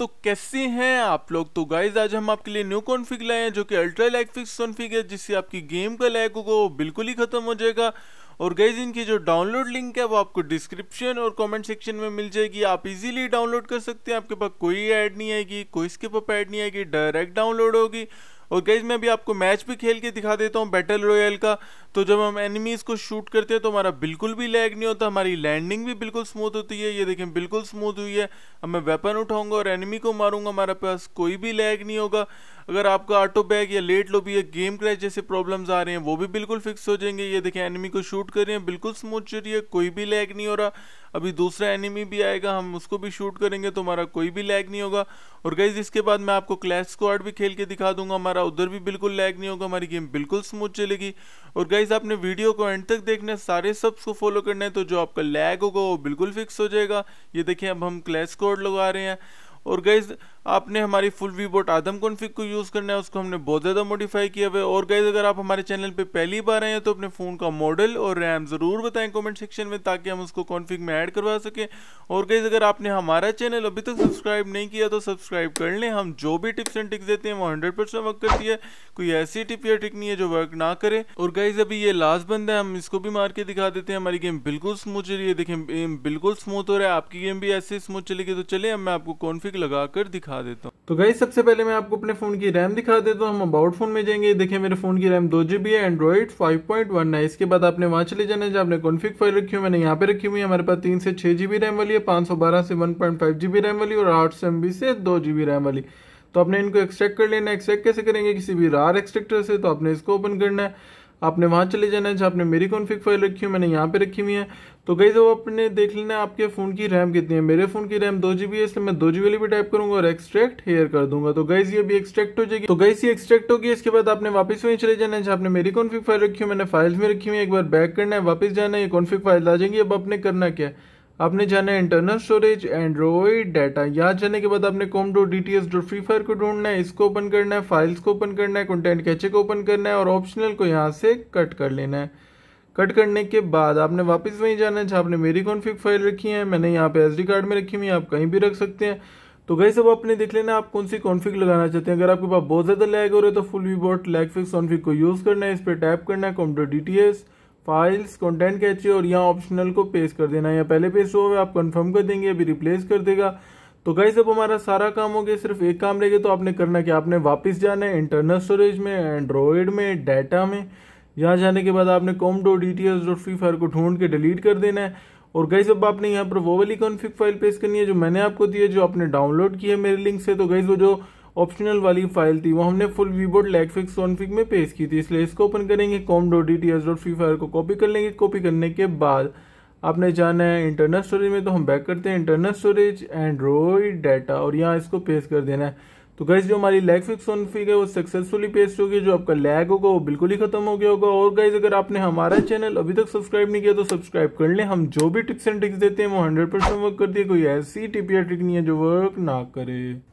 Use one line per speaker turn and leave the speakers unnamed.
तो कैसे हैं आप लोग तो गाइज आज हम आपके लिए न्यू कॉन्फ़िग लाए हैं जो कि अल्ट्रा लाइक फिक्स कॉन्फ़िग है जिससे आपकी गेम का लैग होगा वो बिल्कुल ही ख़त्म हो जाएगा और गाइज इनकी जो डाउनलोड लिंक है वो आपको डिस्क्रिप्शन और कमेंट सेक्शन में मिल जाएगी आप इजीली डाउनलोड कर सकते हैं आपके पास कोई ऐड नहीं आएगी कोई स्किप अप ऐड नहीं आएगी डायरेक्ट डाउनलोड होगी और गाइज मैं भी आपको मैच भी खेल के दिखा देता हूँ बैटल रॉयल का तो जब हम एनिमीज़ को शूट करते हैं तो हमारा बिल्कुल भी लैग नहीं होता हमारी लैंडिंग भी बिल्कुल स्मूथ होती है ये देखें बिल्कुल स्मूथ हुई है अब मैं वेपन उठाऊंगा और एनिमी को मारूंगा हमारे पास कोई भी लैग नहीं होगा अगर आपका ऑटो बैग या लेट लोबी या गेम क्रैश जैसे प्रॉब्लम्स आ रहे हैं वो भी बिल्कुल फिक्स हो जाएंगे ये देखें एनिमी को शूट कर रहे हैं बिल्कुल स्मूथ चल रही है कोई भी लैग नहीं हो रहा अभी दूसरा एनिमी भी आएगा हम उसको भी शूट करेंगे तो हमारा कोई भी लैग नहीं होगा और गाइज इसके बाद मैं आपको क्लैश स्क्वाड भी खेल के दिखा दूंगा हमारा उधर भी बिल्कुल लैग नहीं होगा हमारी गेम बिल्कुल स्मूथ चलेगी और गाइज आपने वीडियो को एंड तक देखना है सारे सब्स को फॉलो करना है तो जो आपका लैग होगा वो बिल्कुल फिक्स हो जाएगा ये देखें अब हम क्लैश स्क्वाड लगा रहे हैं और गैज़ आपने हमारी full V bot Adam config को यूज़ करना है उसको हमने बहुत ज़्यादा मॉडिफाई किया हुआ है और गैज़ अगर आप हमारे चैनल पे पहली बार आए हैं तो अपने फ़ोन का मॉडल और रैम ज़रूर बताएं कमेंट सेक्शन में ताकि हम उसको कॉन्फ़िग में ऐड करवा सकें और गैज़ अगर आपने हमारा चैनल अभी तक सब्सक्राइब नहीं किया तो सब्सक्राइब कर लें हम जो भी टिप्स एंड टिक्स देते हैं वो हंड्रेड परसेंट वर्क करती है कोई ऐसी टिप या टिक नहीं है जो वर्क ना करे और गैज़ अभी ये लास्ट बंद है हम इसको भी मार के दिखा देते हैं हमारी गेम बिल्कुल स्मूथ है देखें बिल्कुल स्मूथ हो रहा है आपकी गेम भी ऐसे स्मूथ चलेगी तो चले अब मैं आपको कॉन्फिक ट्रिक लगा कर दिखा देता हूँ तो गई सबसे पहले मैं आपको अपने फ़ोन की रैम दिखा देता हूँ हम अबाउट फोन में जाएंगे देखिए मेरे फ़ोन की रैम दो जी बी है एंड्रॉइड फाइव पॉइंट वन है इसके बाद आपने वहाँ चले जाने है जहाँ आपने कॉन्फिक फाइल रखी हुई मैंने यहाँ पे रखी हुई है हमारे पास तीन से छह जी रैम वाली है पांच सौ बारह से one point five GB RAM वाली और आठ सौ एम बी से दो जीबी रैम वाली तो आपने इनको एक्सट्रैक्ट कर लेना एक्सट्रैक्ट कैसे करेंगे किसी भी रार एक्सट्रेक्टर से तो आपने इसको ओपन करना है आपने वहाँ चले जाना है जहाँ आपने मेरी कॉन्फ़िग फाइल रखी है मैंने यहाँ पे रखी हुई है तो गई वो आपने देख लेना आपके फ़ोन की रैम कितनी है मेरे फ़ोन की रैम दो जी है इसलिए मैं दो जी वाली भी टाइप करूंगा और एक्सट्रैक्ट हेयर कर दूंगा तो गई ये भी एक्सट्रैक्ट हो जाएगी तो गई ये एक्सट्रैक्ट होगी इसके बाद आपने वापस वहीं चले जाना है जहाँ आपने मेरी कॉन्फ़िग फाइल रखी हुई मैंने फाइल्स में रखी हुई है एक बार बैक करना है वापस जाना है ये कॉन्फ़िग फाइल आ जाएंगी अब आपने करना क्या है आपने जाना है इंटरनल स्टोरेज एंड्रॉइड डाटा यहाँ जाने के बाद आपने com dot D T S dot free fire को ढूंढना है इसको ओपन करना है फाइल्स को ओपन करना है कंटेंट कैचे को ओपन करना है और ऑप्शनल को यहाँ से कट कर लेना है कट करने के बाद आपने वापस वहीं जाना है जहाँ आपने मेरी कॉन्फिक फाइल रखी है मैंने यहाँ पे डी कार्ड में रखी हुई है आप कहीं भी रख सकते हैं तो गई सब आपने देख लेना आप कौन सी कॉन्फिक लगाना चाहते हैं अगर आपके पास बहुत ज़्यादा लैग हो रहा है तो full V bot lag fix config को यूज़ करना है इस पर टैप करना है computer D T S files content cache और यहाँ ऑप्शनल को पेस्ट कर देना या पहले पेस्ट हुआ आप कंफर्म कर देंगे अभी रिप्लेस कर देगा तो गाइस अब हमारा सारा काम हो गया सिर्फ एक काम रहेगा तो आपने करना क्या आपने वापस जाना है इंटरनल स्टोरेज में एंड्रॉयड में डाटा में यहाँ जाने के बाद आपने com dot D T S dot free fire को ढूंढ के डिलीट कर देना है और गाइज अब आपने यहाँ पर वो वाली कॉन्फिक फाइल पेस्ट करनी है जो मैंने आपको दी है जो आपने डाउनलोड की है मेरे लिंक से तो गाइज वो जो ऑप्शनल वाली फाइल थी वो हमने फुल वीबोर्ड लैग फिक्स में पेश की थी इसलिए इसको ओपन करेंगे com dot D T S dot free fire को कॉपी कर लेंगे कॉपी करने के बाद आपने जाना है इंटरनल स्टोरेज में तो हम बैक करते हैं इंटरनल स्टोरेज एंड्रॉइड डाटा और यहाँ इसको पेश कर देना है तो गैस जो हमारी लैग फिक्स कॉन्फिग है वो सक्सेसफुली पेस्ट होगी जो आपका लैग होगा वो बिल्कुल ही खत्म हो गया होगा और गाइज अगर आपने हमारा चैनल अभी तक सब्सक्राइब नहीं किया तो सब्सक्राइब कर लें हम जो भी टिप्स एंड ट्रिक्स देते हैं वो हंड्रेड परसेंट वर्क करती है कोई ऐसी टिप या ट्रिक नहीं है जो वर्क ना करे